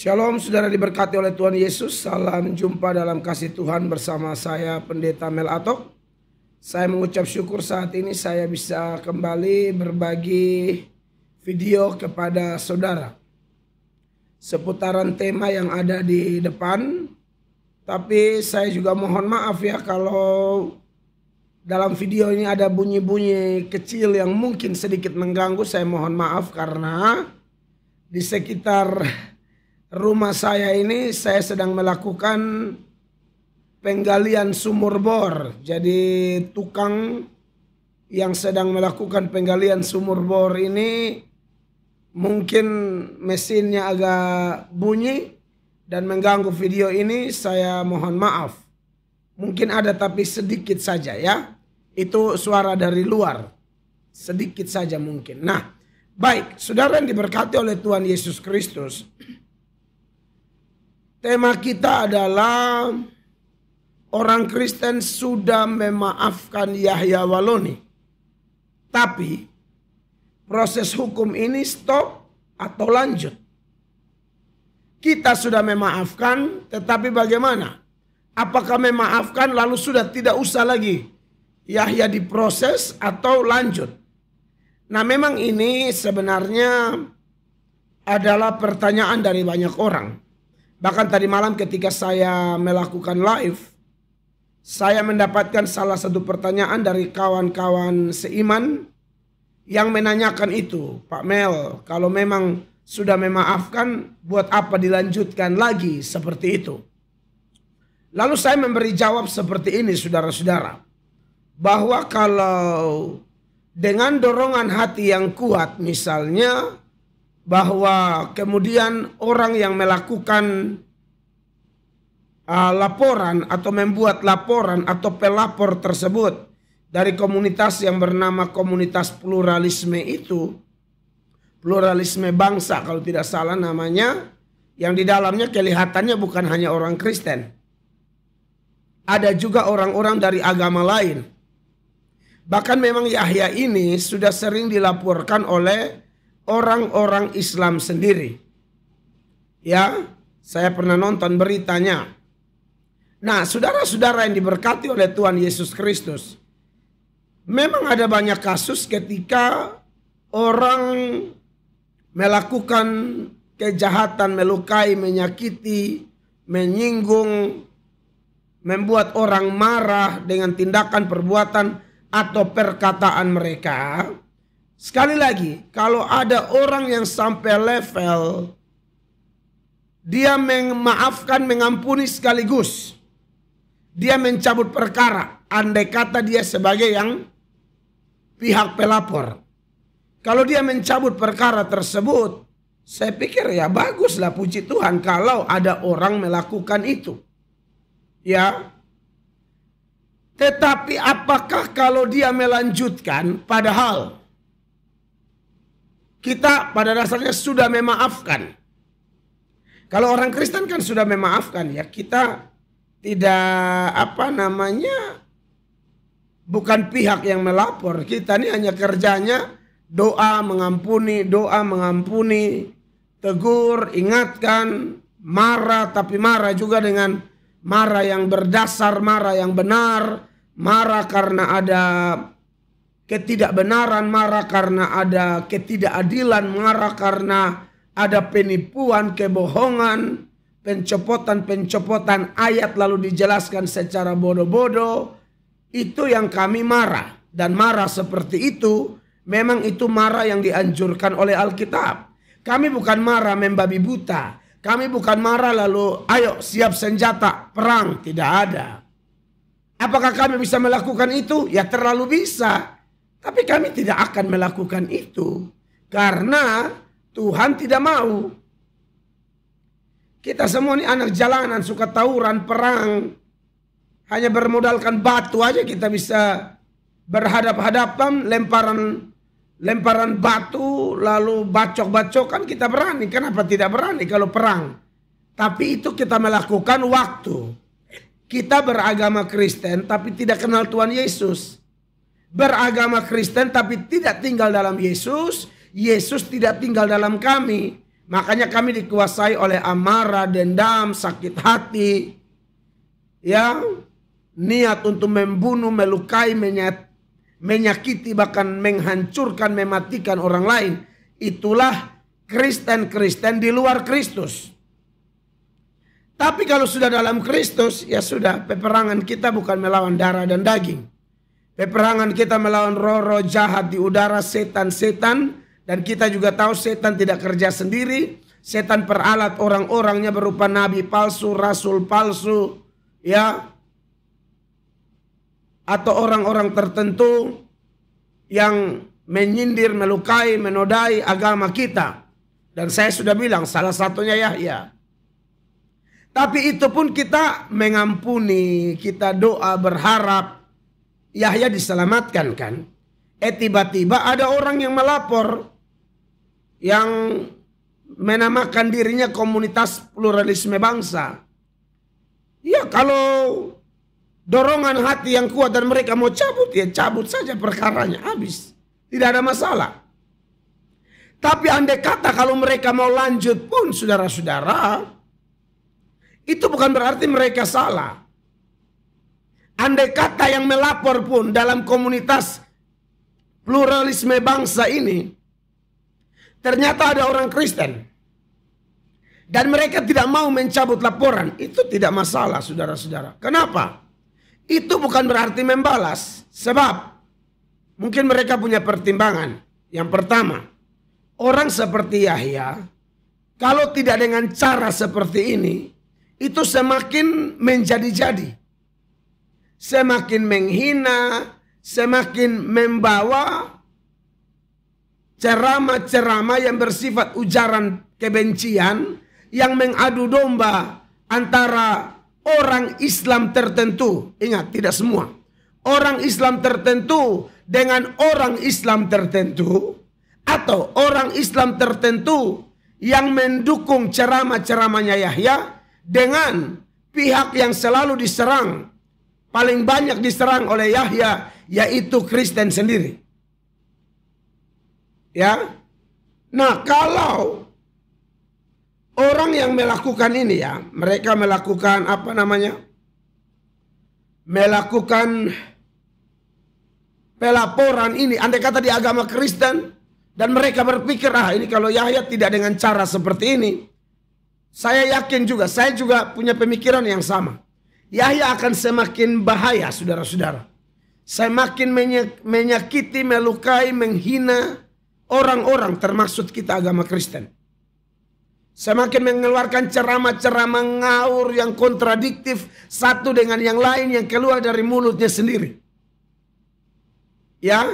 Shalom saudara diberkati oleh Tuhan Yesus Salam jumpa dalam kasih Tuhan bersama saya Pendeta Mel Atok Saya mengucap syukur saat ini saya bisa kembali berbagi video kepada saudara Seputaran tema yang ada di depan Tapi saya juga mohon maaf ya kalau dalam video ini ada bunyi-bunyi kecil yang mungkin sedikit mengganggu saya mohon maaf karena di sekitar rumah saya ini saya sedang melakukan penggalian sumur bor. Jadi tukang yang sedang melakukan penggalian sumur bor ini mungkin mesinnya agak bunyi dan mengganggu video ini saya mohon maaf. Mungkin ada tapi sedikit saja ya. Itu suara dari luar. Sedikit saja mungkin. Nah, baik, saudara yang diberkati oleh Tuhan Yesus Kristus. Tema kita adalah orang Kristen sudah memaafkan Yahya Waloni. Tapi proses hukum ini stop atau lanjut. Kita sudah memaafkan, tetapi bagaimana? Apakah memaafkan lalu sudah tidak usah lagi Yahya diproses atau lanjut? Nah, memang ini sebenarnya adalah pertanyaan dari banyak orang. Bahkan tadi malam ketika saya melakukan live, saya mendapatkan salah satu pertanyaan dari kawan-kawan seiman yang menanyakan itu, Pak Mel, kalau memang sudah memaafkan, buat apa dilanjutkan lagi seperti itu? Lalu saya memberi jawab seperti ini, saudara-saudara, bahwa kalau dengan dorongan hati yang kuat, misalnya bahwa kemudian orang yang melakukan uh, laporan atau membuat laporan atau pelapor tersebut dari komunitas yang bernama komunitas pluralisme itu pluralisme bangsa kalau tidak salah namanya yang di dalamnya kelihatannya bukan hanya orang Kristen ada juga orang-orang dari agama lain bahkan memang Yahya ini sudah sering dilaporkan oleh orang-orang Islam sendiri. Ya, saya pernah nonton beritanya. Nah, saudara-saudara yang diberkati oleh Tuhan Yesus Kristus, memang ada banyak kasus ketika orang melakukan kejahatan, melukai, menyakiti, menyinggung, membuat orang marah dengan tindakan, perbuatan, atau perkataan mereka Sekali lagi, kalau ada orang yang sampai level dia memaafkan, mengampuni sekaligus. Dia mencabut perkara, andai kata dia sebagai yang pihak pelapor. Kalau dia mencabut perkara tersebut, saya pikir ya baguslah puji Tuhan kalau ada orang melakukan itu. Ya, tetapi apakah kalau dia melanjutkan padahal kita pada dasarnya sudah memaafkan. Kalau orang Kristen kan sudah memaafkan ya kita tidak apa namanya bukan pihak yang melapor kita ini hanya kerjanya doa mengampuni doa mengampuni tegur ingatkan marah tapi marah juga dengan marah yang berdasar marah yang benar marah karena ada ketidakbenaran marah karena ada ketidakadilan, marah karena ada penipuan, kebohongan, pencopotan-pencopotan ayat lalu dijelaskan secara bodoh-bodoh. Itu yang kami marah. Dan marah seperti itu memang itu marah yang dianjurkan oleh Alkitab. Kami bukan marah membabi buta. Kami bukan marah lalu ayo siap senjata perang. Tidak ada. Apakah kami bisa melakukan itu? Ya terlalu bisa. Tapi kami tidak akan melakukan itu karena Tuhan tidak mau. Kita semua ini anak jalanan, suka tawuran, perang. Hanya bermodalkan batu aja kita bisa berhadap-hadapan, lemparan lemparan batu, lalu bacok-bacokan kita berani. Kenapa tidak berani kalau perang? Tapi itu kita melakukan waktu. Kita beragama Kristen tapi tidak kenal Tuhan Yesus beragama Kristen tapi tidak tinggal dalam Yesus, Yesus tidak tinggal dalam kami. Makanya kami dikuasai oleh amarah, dendam, sakit hati. Ya, niat untuk membunuh, melukai, menyakiti bahkan menghancurkan, mematikan orang lain. Itulah Kristen-Kristen di luar Kristus. Tapi kalau sudah dalam Kristus, ya sudah, peperangan kita bukan melawan darah dan daging. Peperangan kita melawan roh-roh jahat di udara setan-setan. Dan kita juga tahu setan tidak kerja sendiri. Setan peralat orang-orangnya berupa nabi palsu, rasul palsu. Ya. Atau orang-orang tertentu yang menyindir, melukai, menodai agama kita. Dan saya sudah bilang salah satunya ya Tapi itu pun kita mengampuni, kita doa berharap Yahya diselamatkan kan. Eh tiba-tiba ada orang yang melapor yang menamakan dirinya komunitas pluralisme bangsa. Ya kalau dorongan hati yang kuat dan mereka mau cabut ya cabut saja perkaranya habis. Tidak ada masalah. Tapi andai kata kalau mereka mau lanjut pun saudara-saudara itu bukan berarti mereka salah. Andai kata yang melapor pun dalam komunitas pluralisme bangsa ini ternyata ada orang Kristen dan mereka tidak mau mencabut laporan, itu tidak masalah saudara-saudara. Kenapa? Itu bukan berarti membalas, sebab mungkin mereka punya pertimbangan. Yang pertama, orang seperti Yahya kalau tidak dengan cara seperti ini itu semakin menjadi-jadi semakin menghina, semakin membawa ceramah-ceramah yang bersifat ujaran kebencian yang mengadu domba antara orang Islam tertentu. Ingat, tidak semua. Orang Islam tertentu dengan orang Islam tertentu atau orang Islam tertentu yang mendukung ceramah-ceramahnya Yahya dengan pihak yang selalu diserang paling banyak diserang oleh Yahya yaitu Kristen sendiri. Ya. Nah, kalau orang yang melakukan ini ya, mereka melakukan apa namanya? Melakukan pelaporan ini andai kata di agama Kristen dan mereka berpikir ah ini kalau Yahya tidak dengan cara seperti ini saya yakin juga saya juga punya pemikiran yang sama Yahya akan semakin bahaya saudara-saudara. Semakin menyakiti, melukai, menghina orang-orang termasuk kita agama Kristen. Semakin mengeluarkan ceramah-ceramah ngaur yang kontradiktif satu dengan yang lain yang keluar dari mulutnya sendiri. Ya,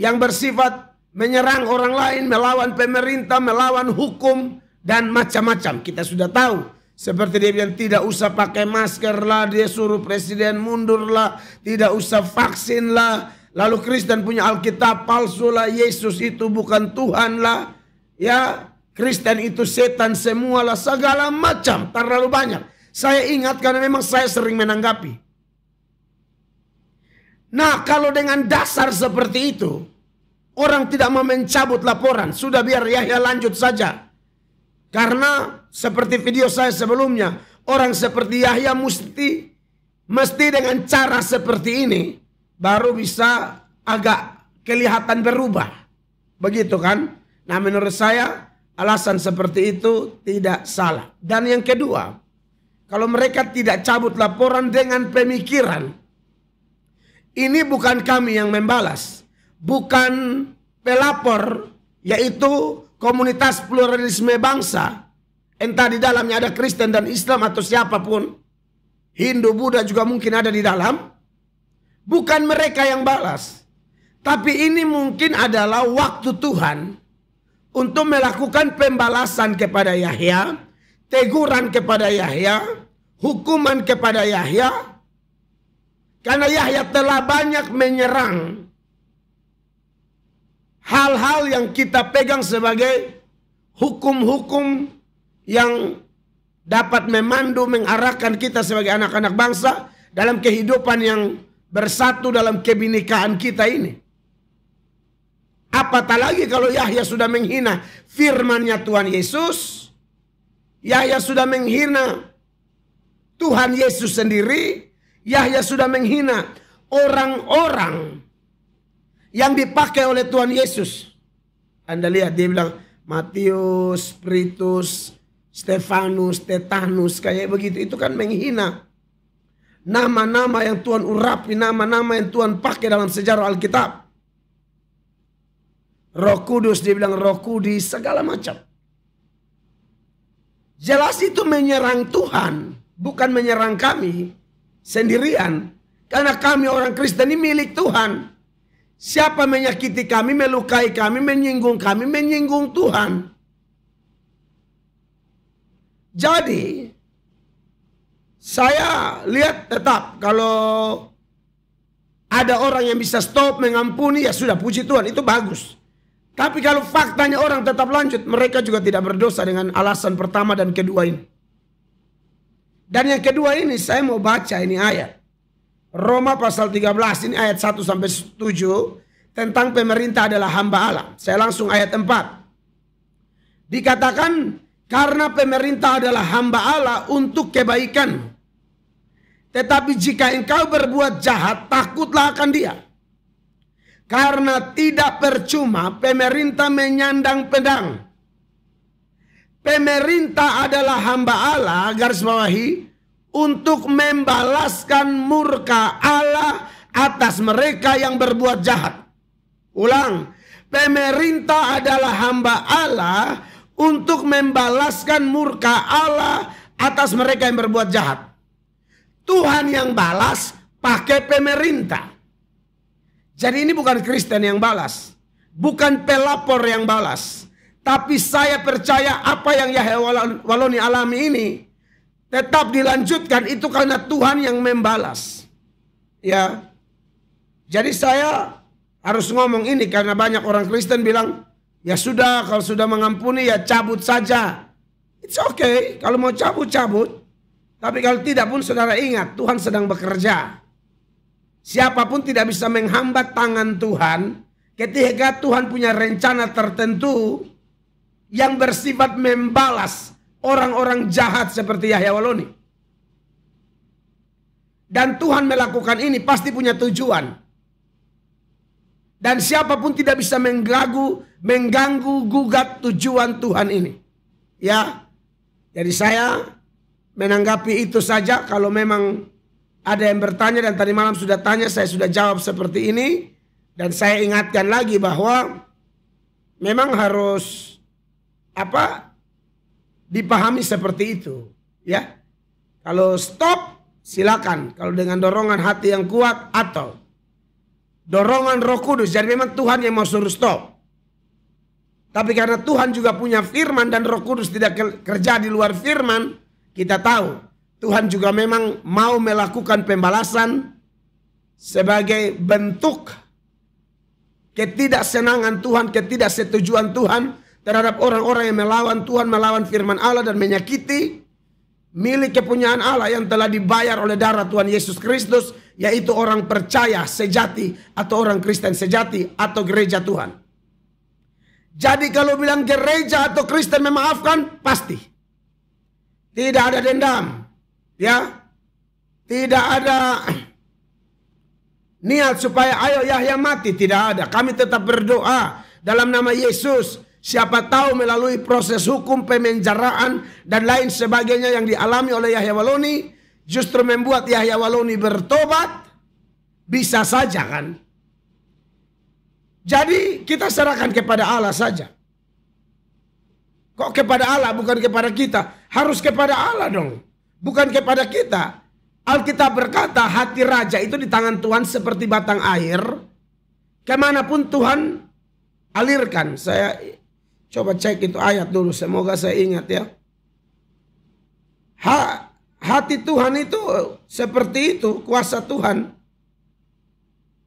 yang bersifat menyerang orang lain, melawan pemerintah, melawan hukum dan macam-macam. Kita sudah tahu seperti dia bilang tidak usah pakai masker lah, dia suruh presiden mundur lah, tidak usah vaksin lah. Lalu Kristen punya Alkitab palsu lah, Yesus itu bukan Tuhan lah. Ya, Kristen itu setan semua lah, segala macam, terlalu banyak. Saya ingat karena memang saya sering menanggapi. Nah, kalau dengan dasar seperti itu, orang tidak mau mencabut laporan, sudah biar Yahya lanjut saja. Karena seperti video saya sebelumnya, orang seperti Yahya mesti mesti dengan cara seperti ini baru bisa agak kelihatan berubah. Begitu kan? Nah, menurut saya alasan seperti itu tidak salah. Dan yang kedua, kalau mereka tidak cabut laporan dengan pemikiran, ini bukan kami yang membalas, bukan pelapor yaitu komunitas pluralisme bangsa, entah di dalamnya ada Kristen dan Islam atau siapapun, Hindu, Buddha juga mungkin ada di dalam. Bukan mereka yang balas. Tapi ini mungkin adalah waktu Tuhan untuk melakukan pembalasan kepada Yahya, teguran kepada Yahya, hukuman kepada Yahya. Karena Yahya telah banyak menyerang hal-hal yang kita pegang sebagai hukum-hukum yang dapat memandu, mengarahkan kita sebagai anak-anak bangsa dalam kehidupan yang bersatu dalam kebinekaan kita ini. Apatah lagi kalau Yahya sudah menghina firmannya Tuhan Yesus. Yahya sudah menghina Tuhan Yesus sendiri. Yahya sudah menghina orang-orang yang dipakai oleh Tuhan Yesus. Anda lihat dia bilang Matius, Pritus, Stefanus, Tetanus kayak begitu itu kan menghina. Nama-nama yang Tuhan urapi, nama-nama yang Tuhan pakai dalam sejarah Alkitab. Roh Kudus dia bilang Roh Kudus segala macam. Jelas itu menyerang Tuhan, bukan menyerang kami sendirian. Karena kami orang Kristen ini milik Tuhan. Siapa menyakiti kami, melukai kami, menyinggung kami, menyinggung Tuhan. Jadi, saya lihat tetap kalau ada orang yang bisa stop, mengampuni, ya sudah puji Tuhan, itu bagus. Tapi kalau faktanya orang tetap lanjut, mereka juga tidak berdosa dengan alasan pertama dan kedua ini. Dan yang kedua ini saya mau baca ini ayat. Roma pasal 13 ini ayat 1 sampai 7 tentang pemerintah adalah hamba Allah. Saya langsung ayat 4. Dikatakan karena pemerintah adalah hamba Allah untuk kebaikan. Tetapi jika engkau berbuat jahat, takutlah akan dia. Karena tidak percuma pemerintah menyandang pedang. Pemerintah adalah hamba Allah, garis bawahi, untuk membalaskan murka Allah atas mereka yang berbuat jahat. Ulang, pemerintah adalah hamba Allah untuk membalaskan murka Allah atas mereka yang berbuat jahat. Tuhan yang balas pakai pemerintah. Jadi ini bukan Kristen yang balas, bukan pelapor yang balas. Tapi saya percaya apa yang Yahya Waloni alami ini tetap dilanjutkan itu karena Tuhan yang membalas. Ya. Jadi saya harus ngomong ini karena banyak orang Kristen bilang, ya sudah kalau sudah mengampuni ya cabut saja. It's okay, kalau mau cabut cabut. Tapi kalau tidak pun saudara ingat, Tuhan sedang bekerja. Siapapun tidak bisa menghambat tangan Tuhan ketika Tuhan punya rencana tertentu yang bersifat membalas orang-orang jahat seperti Yahya Waloni. Dan Tuhan melakukan ini pasti punya tujuan. Dan siapapun tidak bisa mengganggu, mengganggu gugat tujuan Tuhan ini. Ya. Jadi saya menanggapi itu saja kalau memang ada yang bertanya dan tadi malam sudah tanya saya sudah jawab seperti ini dan saya ingatkan lagi bahwa memang harus apa dipahami seperti itu, ya. Kalau stop silakan, kalau dengan dorongan hati yang kuat atau dorongan Roh Kudus. Jadi memang Tuhan yang mau suruh stop. Tapi karena Tuhan juga punya firman dan Roh Kudus tidak kerja di luar firman, kita tahu Tuhan juga memang mau melakukan pembalasan sebagai bentuk ketidaksenangan Tuhan, ketidaksetujuan Tuhan terhadap orang-orang yang melawan Tuhan, melawan firman Allah dan menyakiti milik kepunyaan Allah yang telah dibayar oleh darah Tuhan Yesus Kristus, yaitu orang percaya sejati atau orang Kristen sejati atau gereja Tuhan. Jadi kalau bilang gereja atau Kristen memaafkan, pasti. Tidak ada dendam. Ya. Tidak ada niat supaya ayo Yahya mati, tidak ada. Kami tetap berdoa dalam nama Yesus Siapa tahu melalui proses hukum pemenjaraan dan lain sebagainya yang dialami oleh Yahya Waloni justru membuat Yahya Waloni bertobat. Bisa saja kan. Jadi kita serahkan kepada Allah saja. Kok kepada Allah bukan kepada kita? Harus kepada Allah dong. Bukan kepada kita. Alkitab berkata hati raja itu di tangan Tuhan seperti batang air. Kemanapun Tuhan alirkan. Saya Coba cek itu ayat dulu, semoga saya ingat ya. Ha, hati Tuhan itu seperti itu, kuasa Tuhan.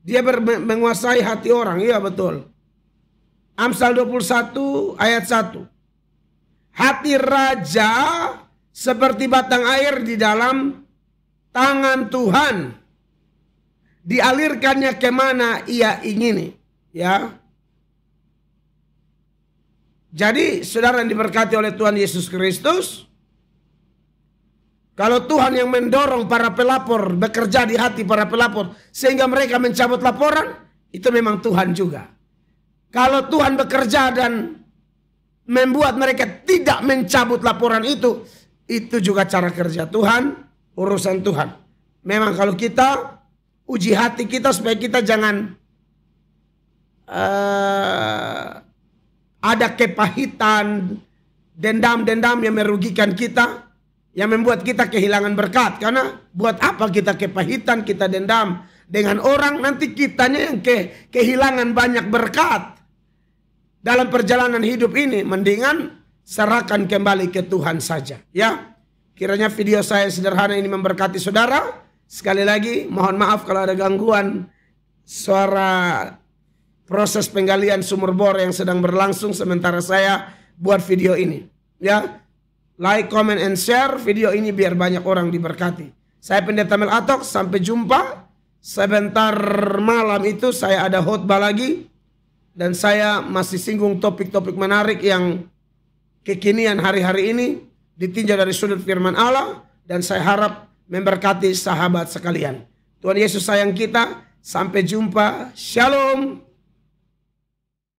Dia ber, menguasai hati orang, iya betul. Amsal 21 ayat 1. Hati raja seperti batang air di dalam tangan Tuhan. Dialirkannya kemana ia ingini. Ya, jadi saudara yang diberkati oleh Tuhan Yesus Kristus, kalau Tuhan yang mendorong para pelapor bekerja di hati para pelapor sehingga mereka mencabut laporan, itu memang Tuhan juga. Kalau Tuhan bekerja dan membuat mereka tidak mencabut laporan itu, itu juga cara kerja Tuhan, urusan Tuhan. Memang kalau kita uji hati kita supaya kita jangan uh, ada kepahitan, dendam-dendam yang merugikan kita, yang membuat kita kehilangan berkat. Karena buat apa kita kepahitan, kita dendam dengan orang, nanti kitanya yang ke, kehilangan banyak berkat. Dalam perjalanan hidup ini, mendingan serahkan kembali ke Tuhan saja. Ya, kiranya video saya sederhana ini memberkati saudara. Sekali lagi, mohon maaf kalau ada gangguan suara proses penggalian sumur bor yang sedang berlangsung sementara saya buat video ini. Ya, like, comment, and share video ini biar banyak orang diberkati. Saya Pendeta Mel Atok, sampai jumpa. Sebentar malam itu saya ada khotbah lagi dan saya masih singgung topik-topik menarik yang kekinian hari-hari ini ditinjau dari sudut firman Allah dan saya harap memberkati sahabat sekalian. Tuhan Yesus sayang kita. Sampai jumpa. Shalom.